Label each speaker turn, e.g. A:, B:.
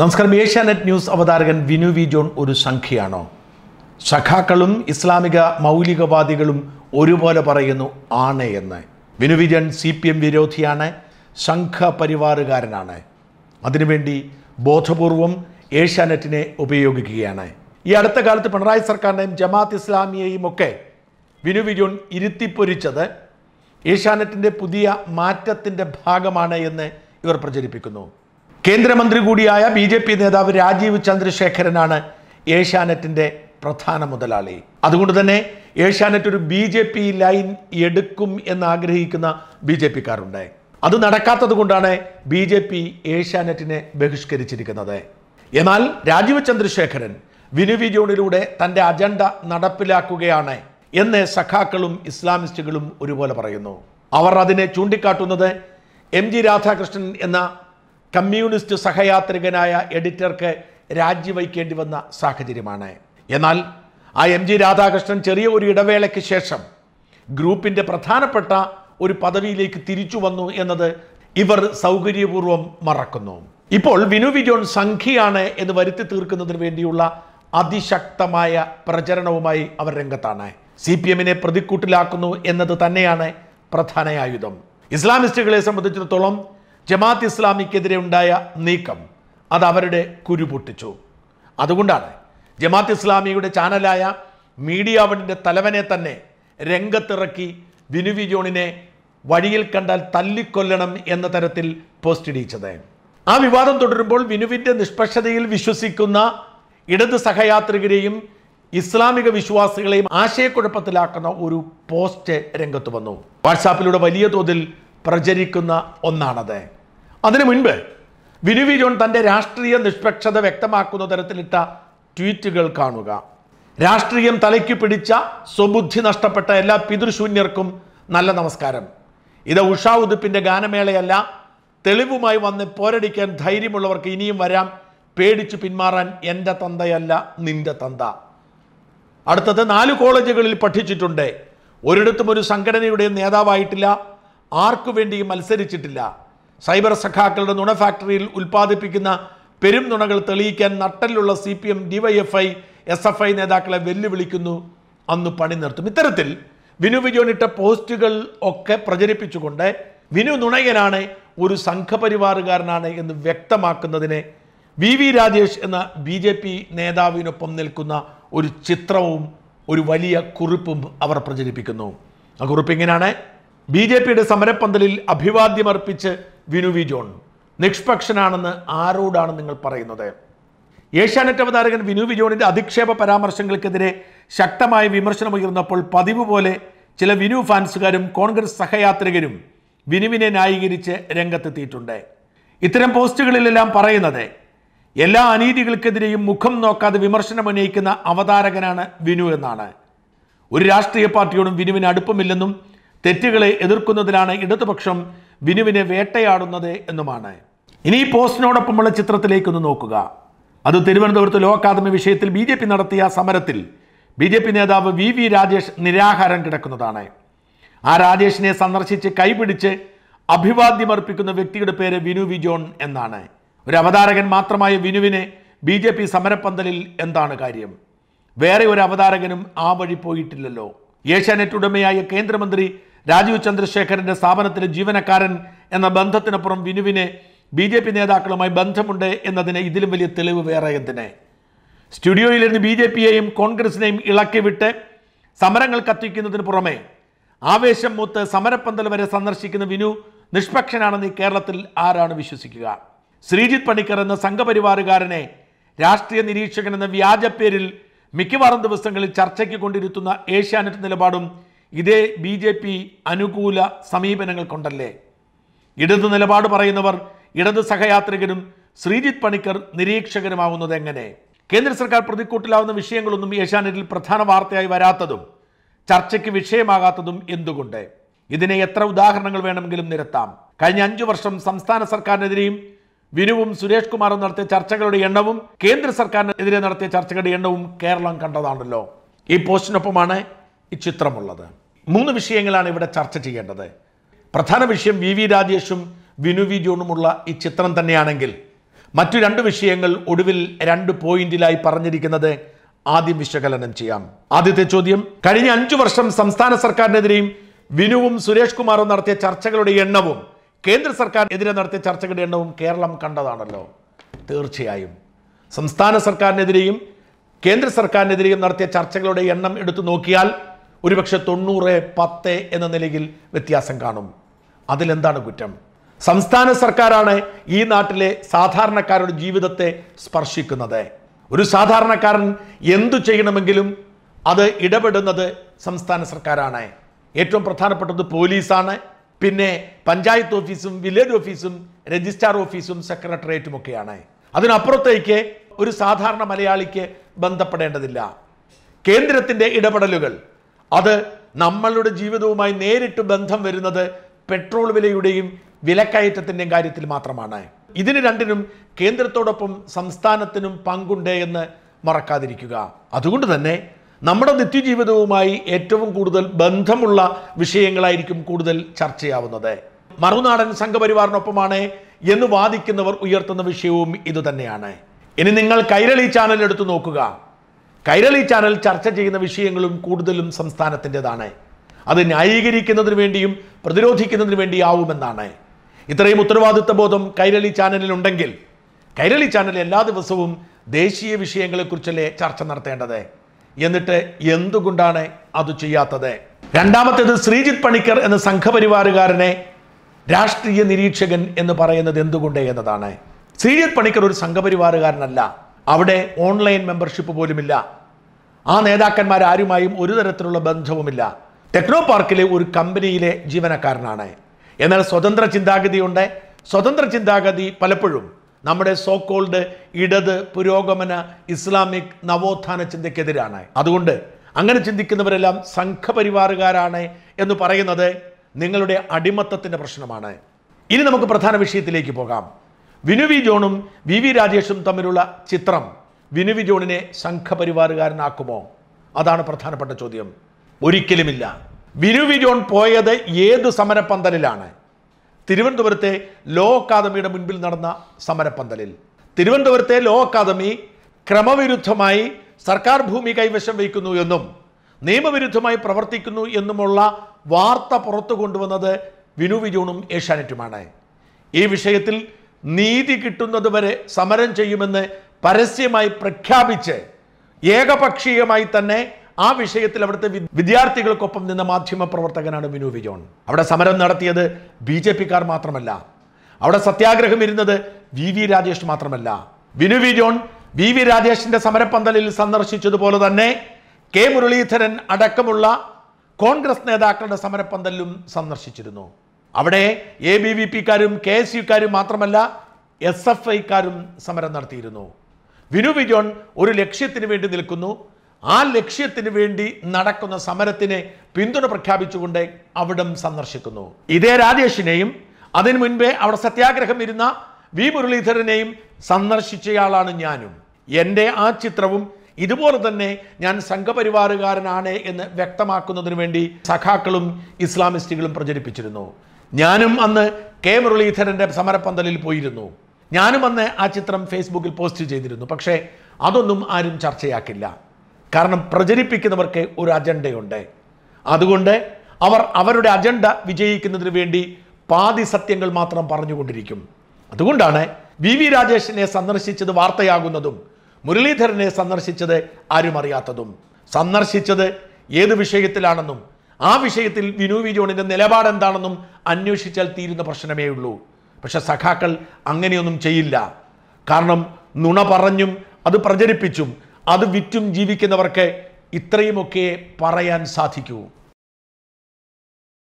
A: നമസ്കാരം ഏഷ്യാനെറ്റ് ന്യൂസ് അവതാരകൻ Vinu V John ഒരു സംഖ്യയാണോ സഖാക്കളും ഇസ്ലാമിക മൗലികവാദികളും ഒരുപോലെ പറയുന്നു ആണ് എന്ന് Vinu John C P M വിരോധിയാണ് സംഘപരിവാറുകാരനാണ് അതിനുവേണ്ടി ബോധപൂർവം ഏഷ്യാനെറ്റിനെ ഉപയോഗിക്കുകയാണ് ഈ അടുത്ത കാലത്ത് പിണറായി സർക്കാരിനെയും ജമാഅത്ത് ഇസ്ലാമിയെയും ഒക്കെ വിനു വിജോൺ ഇരുത്തിപ്പൊരിച്ചത് ഏഷ്യാനെറ്റിൻ്റെ പുതിയ മാറ്റത്തിൻ്റെ ഭാഗമാണ് എന്ന് ഇവർ പ്രചരിപ്പിക്കുന്നു കേന്ദ്രമന്ത്രി കൂടിയായ ബി ജെ പി നേതാവ് രാജീവ് ചന്ദ്രശേഖരനാണ് ഏഷ്യാനെറ്റിൻ്റെ പ്രധാന മുതലാളി അതുകൊണ്ട് തന്നെ ഏഷ്യാനെറ്റ് ഒരു ബി ജെ പി ലൈൻ എടുക്കും എന്ന് ആഗ്രഹിക്കുന്ന ബി ജെ പിക്കാരുണ്ട് അത് നടക്കാത്തത് കൊണ്ടാണ് ബി ജെ പി ഏഷ്യാനെറ്റിനെ ബഹിഷ്കരിച്ചിരിക്കുന്നത് എന്നാൽ രാജീവ് ചന്ദ്രശേഖരൻ വിനുവി ജോണിലൂടെ തൻ്റെ അജണ്ട നടപ്പിലാക്കുകയാണ് എന്ന് സഖാക്കളും ഇസ്ലാമിസ്റ്റുകളും ഒരുപോലെ പറയുന്നു അവർ അതിനെ ചൂണ്ടിക്കാട്ടുന്നത് എം ജി രാധാകൃഷ്ണൻ എന്ന കമ്മ്യൂണിസ്റ്റ് സഹയാത്രികനായ എഡിറ്റർക്ക് രാജിവയ്ക്കേണ്ടി വന്ന സാഹചര്യമാണ് എന്നാൽ ആ എം ജി രാധാകൃഷ്ണൻ ചെറിയ ഒരു ഇടവേളയ്ക്ക് ശേഷം ഗ്രൂപ്പിൻ്റെ പ്രധാനപ്പെട്ട ഒരു പദവിയിലേക്ക് തിരിച്ചു വന്നു എന്നത് ഇവർ സൗകര്യപൂർവ്വം മറക്കുന്നു ഇപ്പോൾ വിനു വിജോൺ സംഖ്യയാണ് എന്ന് വരുത്തി തീർക്കുന്നതിന് വേണ്ടിയുള്ള അതിശക്തമായ പ്രചരണവുമായി അവർ രംഗത്താണ് സി പി എമ്മിനെ പ്രതിക്കൂട്ടിലാക്കുന്നു എന്നത് തന്നെയാണ് പ്രധാന ആയുധം ഇസ്ലാമിസ്റ്റുകളെ സംബന്ധിച്ചിടത്തോളം ജമാത്ത് ഇസ്ലാമിക്കെതിരെ ഉണ്ടായ നീക്കം അത് അവരുടെ കുരു പൊട്ടിച്ചു അതുകൊണ്ടാണ് ജമാത്ത് ഇസ്ലാമിയുടെ ചാനലായ മീഡിയ വണിൻ്റെ തലവനെ തന്നെ രംഗത്തിറക്കി വിനുവി ജോണിനെ വഴിയിൽ കണ്ടാൽ തല്ലിക്കൊല്ലണം എന്ന തരത്തിൽ പോസ്റ്റ് ഇടിയിച്ചത് ആ വിവാദം തുടരുമ്പോൾ വിനുവിൻ്റെ നിഷ്പക്ഷതയിൽ വിശ്വസിക്കുന്ന ഇടത് സഹയാത്രികരെയും ഇസ്ലാമിക വിശ്വാസികളെയും ആശയക്കുഴപ്പത്തിലാക്കുന്ന ഒരു പോസ്റ്റ് രംഗത്ത് വന്നു വാട്സാപ്പിലൂടെ വലിയ തോതിൽ പ്രചരിക്കുന്ന ഒന്നാണത് അതിനു മുൻപ് വിനുവി ജോൺ തൻ്റെ രാഷ്ട്രീയ നിഷ്പക്ഷത വ്യക്തമാക്കുന്ന തരത്തിലിട്ട ട്വീറ്റുകൾ കാണുക രാഷ്ട്രീയം തലയ്ക്ക് പിടിച്ച സ്വബുദ്ധി നഷ്ടപ്പെട്ട എല്ലാ പിതൃശൂന്യർക്കും നല്ല നമസ്കാരം ഇത് ഉഷാ ഉതുപ്പിൻ്റെ ഗാനമേളയല്ല തെളിവുമായി വന്ന് പോരടിക്കാൻ ധൈര്യമുള്ളവർക്ക് ഇനിയും വരാം പേടിച്ചു പിന്മാറാൻ എൻ്റെ തന്തയല്ല നിന്റെ തന്ത അടുത്തത് നാല് കോളേജുകളിൽ പഠിച്ചിട്ടുണ്ട് ഒരിടത്തും ഒരു സംഘടനയുടെ നേതാവായിട്ടില്ല ആർക്കു വേണ്ടിയും മത്സരിച്ചിട്ടില്ല സൈബർ സഖാക്കളുടെ നുണ ഫാക്ടറിയിൽ ഉൽപ്പാദിപ്പിക്കുന്ന പെരും നുണകൾ തെളിയിക്കാൻ നട്ടലിലുള്ള C P M DYFI S F I നേതാക്കളെ വെല്ലുവിളിക്കുന്നു അന്ന് പണി നിർത്തും ഇത്തരത്തിൽ വിനു വിജോനിട്ട പോസ്റ്റുകൾ ഒക്കെ പ്രചരിപ്പിച്ചുകൊണ്ട് വിനു നുണയനാണ് ഒരു സംഘപരിവാറുകാരനാണ് എന്ന് വ്യക്തമാക്കുന്നതിനെ വി വി രാജേഷ് എന്ന ബി ജെ പി നേതാവിനൊപ്പം നിൽക്കുന്ന ഒരു ചിത്രവും ഒരു വലിയ കുറിപ്പും അവർ പ്രചരിപ്പിക്കുന്നു ആ കുറിപ്പ് ഇങ്ങനെയാണ് ബി ജെ പിയുടെ സമരപ്പന്തലിൽ അഭിവാദ്യമർപ്പിച്ച് വിനു വി ജോൺ നിഷ്പക്ഷനാണെന്ന് ആരോടാണ് നിങ്ങൾ പറയുന്നത് ഏഷ്യാനെറ്റ് അവതാരകൻ വിനു വി ജോണിൻ്റെ അധിക്ഷേപ പരാമർശങ്ങൾക്കെതിരെ ശക്തമായ വിമർശനമുയർന്നപ്പോൾ പതിവ് പോലെ ചില വിനു ഫാൻസുകാരും കോൺഗ്രസ് സഹയാത്രികരും വിനുവിനെ ന്യായീകരിച്ച് രംഗത്തെത്തിയിട്ടുണ്ട് ഇത്തരം പോസ്റ്റുകളിലെല്ലാം പറയുന്നത് എല്ലാ അനീതികൾക്കെതിരെയും മുഖം നോക്കാതെ വിമർശനം ഉന്നയിക്കുന്ന അവതാരകനാണ് വിനു എന്നാണ് ഒരു രാഷ്ട്രീയ പാർട്ടിയോടും വിനുവിന് അടുപ്പമില്ലെന്നും തെറ്റുകളെ എതിർക്കുന്നതിലാണ് ഇടതുപക്ഷം വിനുവിനെ വേട്ടയാടുന്നത് എന്നുമാണ് ഇനി ഈ പോസ്റ്റിനോടൊപ്പമുള്ള ചിത്രത്തിലേക്കൊന്ന് നോക്കുക അത് തിരുവനന്തപുരത്ത് ലോ അക്കാദമി വിഷയത്തിൽ ബി ജെ പി നടത്തിയ സമരത്തിൽ ബി ജെ പി നേതാവ് വി വി രാജേഷ് നിരാഹാരം കിടക്കുന്നതാണ് ആ രാജേഷിനെ സന്ദർശിച്ച് കൈപിടിച്ച് അഭിവാദ്യമർപ്പിക്കുന്ന വ്യക്തിയുടെ പേര് വിനു വിജോൺ എന്നാണ് ഒരു അവതാരകൻ മാത്രമായ വിനുവിനെ ബി ജെ പി സമരപ്പന്തലിൽ എന്താണ് കാര്യം വേറെ ഒരു അവതാരകനും ആ വഴി പോയിട്ടില്ലല്ലോ ഏഷ്യാനെറ്റ് ഉടമയായ കേന്ദ്രമന്ത്രി രാജീവ് ചന്ദ്രശേഖരൻ്റെ സ്ഥാപനത്തിലെ ജീവനക്കാരൻ എന്ന ബന്ധത്തിനപ്പുറം വിനുവിനെ ബി ജെ പി നേതാക്കളുമായി ബന്ധമുണ്ട് എന്നതിന് ഇതിലും വലിയ തെളിവ് വേറെ എന്തിനെ സ്റ്റുഡിയോയിലിരുന്ന് ബി ജെ പിയെയും കോൺഗ്രസിനെയും ഇളക്കി വിട്ട് സമരങ്ങൾ കത്തിക്കുന്നതിന് പുറമെ ആവേശം മൂത്ത് സമരപ്പന്തൽ വരെ സന്ദർശിക്കുന്ന വിനു നിഷ്പക്ഷനാണെന്ന് കേരളത്തിൽ ആരാണ് വിശ്വസിക്കുക ശ്രീജിത്ത് പണിക്കർ എന്ന സംഘപരിവാറുകാരനെ രാഷ്ട്രീയ നിരീക്ഷകൻ എന്ന വ്യാജപ്പേരിൽ മിക്കവാറും ദിവസങ്ങളിൽ ചർച്ചയ്ക്ക് കൊണ്ടിരുത്തുന്ന ഏഷ്യാനെറ്റ് നിലപാടും ഇതേ ബി ജെ പി അനുകൂല സമീപനങ്ങൾ കൊണ്ടല്ലേ ഇടത് നിലപാട് പറയുന്നവർ ഇടത് സഹയാത്രികരും ശ്രീജിത്ത് പണിക്കർ നിരീക്ഷകരുമാവുന്നത് എങ്ങനെ കേന്ദ്ര സർക്കാർ പ്രതിക്കൂട്ടിലാവുന്ന വിഷയങ്ങളൊന്നും ഏഷ്യാനെറ്റിൽ പ്രധാന വാർത്തയായി വരാത്തതും ചർച്ചയ്ക്ക് വിഷയമാകാത്തതും എന്തുകൊണ്ട് ഇതിനെ എത്ര ഉദാഹരണങ്ങൾ വേണമെങ്കിലും നിരത്താം കഴിഞ്ഞ അഞ്ചു വർഷം സംസ്ഥാന സർക്കാരിനെതിരെയും വിനുവും സുരേഷ് കുമാറും നടത്തിയ ചർച്ചകളുടെ എണ്ണവും കേന്ദ്ര സർക്കാരിനെതിരെ നടത്തിയ ചർച്ചകളുടെ എണ്ണവും കേരളം കണ്ടതാണല്ലോ ഈ പോസ്റ്റിനൊപ്പമാണ് ഈ ചിത്രമുള്ളത് മൂന്ന് വിഷയങ്ങളാണ് ഇവിടെ ചർച്ച ചെയ്യേണ്ടത് പ്രധാന വിഷയം വി വി രാജേഷും വിനു വി ജോണുമുള്ള ഈ ചിത്രം തന്നെയാണെങ്കിൽ മറ്റു രണ്ട് വിഷയങ്ങൾ ഒടുവിൽ രണ്ട് പോയിന്റിലായി പറഞ്ഞിരിക്കുന്നത് ആദ്യം വിശകലനം ചെയ്യാം ആദ്യത്തെ ചോദ്യം കഴിഞ്ഞ അഞ്ചു വർഷം സംസ്ഥാന സർക്കാരിനെതിരെയും വിനുവും സുരേഷ് കുമാറും നടത്തിയ ചർച്ചകളുടെ എണ്ണവും കേന്ദ്ര സർക്കാരിനെതിരെ നടത്തിയ ചർച്ചകളുടെ എണ്ണവും കേരളം കണ്ടതാണല്ലോ തീർച്ചയായും സംസ്ഥാന സർക്കാരിനെതിരെയും കേന്ദ്ര സർക്കാരിനെതിരെയും നടത്തിയ ചർച്ചകളുടെ എണ്ണം എടുത്തു നോക്കിയാൽ ഒരുപക്ഷെ തൊണ്ണൂറ് പത്ത് എന്ന നിലയിൽ വ്യത്യാസം കാണും അതിലെന്താണ് കുറ്റം സംസ്ഥാന സർക്കാരാണ് ഈ നാട്ടിലെ സാധാരണക്കാരുടെ ജീവിതത്തെ സ്പർശിക്കുന്നത് ഒരു സാധാരണക്കാരൻ എന്തു ചെയ്യണമെങ്കിലും അത് ഇടപെടുന്നത് സംസ്ഥാന സർക്കാരാണ് ഏറ്റവും പ്രധാനപ്പെട്ടത് പോലീസാണ് പിന്നെ പഞ്ചായത്ത് ഓഫീസും വില്ലേജ് ഓഫീസും രജിസ്ട്രാർ ഓഫീസും സെക്രട്ടേറിയറ്റും ഒക്കെയാണ് അതിനപ്പുറത്തേക്ക് ഒരു സാധാരണ മലയാളിക്ക് ബന്ധപ്പെടേണ്ടതില്ല കേന്ദ്രത്തിൻ്റെ ഇടപെടലുകൾ അത് നമ്മളുടെ ജീവിതവുമായി നേരിട്ട് ബന്ധം വരുന്നത് പെട്രോൾ വിലയുടെയും വിലക്കയറ്റത്തിൻ്റെയും കാര്യത്തിൽ മാത്രമാണ് ഇതിന് രണ്ടിനും കേന്ദ്രത്തോടൊപ്പം സംസ്ഥാനത്തിനും പങ്കുണ്ട് എന്ന് മറക്കാതിരിക്കുക അതുകൊണ്ട് തന്നെ നമ്മുടെ നിത്യജീവിതവുമായി ഏറ്റവും കൂടുതൽ ബന്ധമുള്ള വിഷയങ്ങളായിരിക്കും കൂടുതൽ ചർച്ചയാവുന്നത് മറുനാടൻ സംഘപരിവാറിനൊപ്പമാണ് എന്ന് വാദിക്കുന്നവർ ഉയർത്തുന്ന വിഷയവും ഇതുതന്നെയാണ് ഇനി നിങ്ങൾ കൈരളി ചാനൽ എടുത്തു നോക്കുക കൈരളി ചാനൽ ചർച്ച ചെയ്യുന്ന വിഷയങ്ങളും കൂടുതലും സംസ്ഥാനത്തിൻ്റെതാണ് അത് ന്യായീകരിക്കുന്നതിന് വേണ്ടിയും പ്രതിരോധിക്കുന്നതിന് വേണ്ടിയാവുമെന്നാണ് ഇത്രയും ഉത്തരവാദിത്വ ബോധം കൈരളി ചാനലിനുണ്ടെങ്കിൽ കൈരളി ചാനൽ എല്ലാ ദിവസവും ദേശീയ വിഷയങ്ങളെക്കുറിച്ചല്ലേ ചർച്ച നടത്തേണ്ടത് എന്നിട്ട് എന്തുകൊണ്ടാണ് അത് ചെയ്യാത്തത് രണ്ടാമത്തേത് ശ്രീജിത് പണിക്കർ എന്ന സംഘപരിവാറുകാരനെ രാഷ്ട്രീയ നിരീക്ഷകൻ എന്ന് പറയുന്നത് എന്തുകൊണ്ട് എന്നതാണ് ശ്രീജിത് പണിക്കർ ഒരു സംഘപരിവാറുകാരനല്ല അവിടെ ഓൺലൈൻ മെമ്പർഷിപ്പ് പോലുമില്ല ആ നേതാക്കന്മാർ ആരുമായും ഒരു തരത്തിലുള്ള ബന്ധവുമില്ല ടെക്നോ പാർക്കിലെ ഒരു കമ്പനിയിലെ ജീവനക്കാരനാണ് എന്നാൽ സ്വതന്ത്ര ചിന്താഗതിയുണ്ട് സ്വതന്ത്ര ചിന്താഗതി പലപ്പോഴും നമ്മുടെ സോ കോൾഡ് ഇടത് പുരോഗമന ഇസ്ലാമിക് നവോത്ഥാന ചിന്തയ്ക്കെതിരാണ് അതുകൊണ്ട് അങ്ങനെ ചിന്തിക്കുന്നവരെല്ലാം സംഘപരിവാറുകാരാണ് എന്ന് പറയുന്നത് നിങ്ങളുടെ അടിമത്തത്തിൻ്റെ പ്രശ്നമാണ് ഇനി നമുക്ക് പ്രധാന വിഷയത്തിലേക്ക് പോകാം വിനു വി ജോണും വി വി രാജേഷും തമ്മിലുള്ള ചിത്രം വിനു വി ജോണിനെ സംഘപരിവാറുകാരനാക്കുമോ അതാണ് പ്രധാനപ്പെട്ട ചോദ്യം ഒരിക്കലുമില്ല വിനു വി ജോൺ പോയത് ഏത് സമരപ്പന്തലിലാണ് തിരുവനന്തപുരത്തെ ലോ അക്കാദമിയുടെ മുൻപിൽ നടന്ന സമരപ്പന്തലിൽ തിരുവനന്തപുരത്തെ ലോ അക്കാദമി ക്രമവിരുദ്ധമായി സർക്കാർ ഭൂമി കൈവശം വയ്ക്കുന്നു എന്നും നിയമവിരുദ്ധമായി പ്രവർത്തിക്കുന്നു എന്നുമുള്ള വാർത്ത പുറത്തു കൊണ്ടുവന്നത് വിനു വിജോണും ഏഷ്യാനെറ്റുമാണ് ഈ വിഷയത്തിൽ നീതി കിട്ടുന്നതുവരെ സമരം ചെയ്യുമെന്ന് പരസ്യമായി പ്രഖ്യാപിച്ച് ഏകപക്ഷീയമായി തന്നെ ആ വിഷയത്തിൽ അവിടുത്തെ വിദ്യാർത്ഥികൾക്കൊപ്പം നിന്ന മാധ്യമ പ്രവർത്തകനാണ് വിനു വിജോൺ അവിടെ സമരം നടത്തിയത് ബി ജെ പിക്കാർ മാത്രമല്ല അവിടെ സത്യാഗ്രഹം ഇരുന്നത് വി വി രാജേഷ് മാത്രമല്ല വിനു വിജോൺ വി വി രാജേഷിന്റെ സമരപ്പന്തലിൽ സന്ദർശിച്ചതുപോലെ തന്നെ കെ മുരളീധരൻ അടക്കമുള്ള കോൺഗ്രസ് നേതാക്കളുടെ സമരപ്പന്തലിലും സന്ദർശിച്ചിരുന്നു അവിടെ എ ബി വി പിക്കാരും കെ എസ് യുക്കാരും മാത്രമല്ല എസ് എഫ് ഐക്കാരും സമരം നടത്തിയിരുന്നു വിനു വിജോൺ ഒരു ലക്ഷ്യത്തിന് വേണ്ടി നിൽക്കുന്നു ആ ലക്ഷ്യത്തിന് വേണ്ടി നടക്കുന്ന സമരത്തിന് പിന്തുണ പ്രഖ്യാപിച്ചുകൊണ്ട് അവിടം സന്ദർശിക്കുന്നു ഇതേ രാജേഷിനെയും അതിനു മുൻപേ അവിടെ സത്യാഗ്രഹം ഇരുന്ന വി മുരളീധരനെയും സന്ദർശിച്ചയാളാണ് ഞാനും എൻ്റെ ആ ചിത്രവും ഇതുപോലെ തന്നെ ഞാൻ സംഘപരിവാറുകാരനാണ് എന്ന് വ്യക്തമാക്കുന്നതിന് വേണ്ടി സഖാക്കളും ഇസ്ലാമിസ്റ്റുകളും പ്രചരിപ്പിച്ചിരുന്നു ഞാനും അന്ന് കെ മുരളീധരൻ്റെ സമരപ്പന്തലിൽ പോയിരുന്നു ഞാനും അന്ന് ആ ചിത്രം ഫേസ്ബുക്കിൽ പോസ്റ്റ് ചെയ്തിരുന്നു പക്ഷേ അതൊന്നും ആരും ചർച്ചയാക്കില്ല കാരണം പ്രചരിപ്പിക്കുന്നവർക്ക് ഒരു അജണ്ടയുണ്ട് അതുകൊണ്ട് അവർ അവരുടെ അജണ്ട വിജയിക്കുന്നതിന് വേണ്ടി പാതി സത്യങ്ങൾ മാത്രം പറഞ്ഞുകൊണ്ടിരിക്കും അതുകൊണ്ടാണ് വി വി രാജേഷിനെ സന്ദർശിച്ചത് വാർത്തയാകുന്നതും മുരളീധരനെ സന്ദർശിച്ചത് ആരും അറിയാത്തതും സന്ദർശിച്ചത് ഏത് വിഷയത്തിലാണെന്നും ആ വിഷയത്തിൽ വിനു വി ജോണിൻ്റെ നിലപാട് എന്താണെന്നും അന്വേഷിച്ചാൽ തീരുന്ന പ്രശ്നമേ ഉള്ളൂ പക്ഷെ സഖാക്കൾ അങ്ങനെയൊന്നും ചെയ്യില്ല കാരണം നുണ പറഞ്ഞും അത് പ്രചരിപ്പിച്ചും അത് വിറ്റും ജീവിക്കുന്നവർക്ക് ഇത്രയുമൊക്കെ പറയാൻ സാധിക്കൂ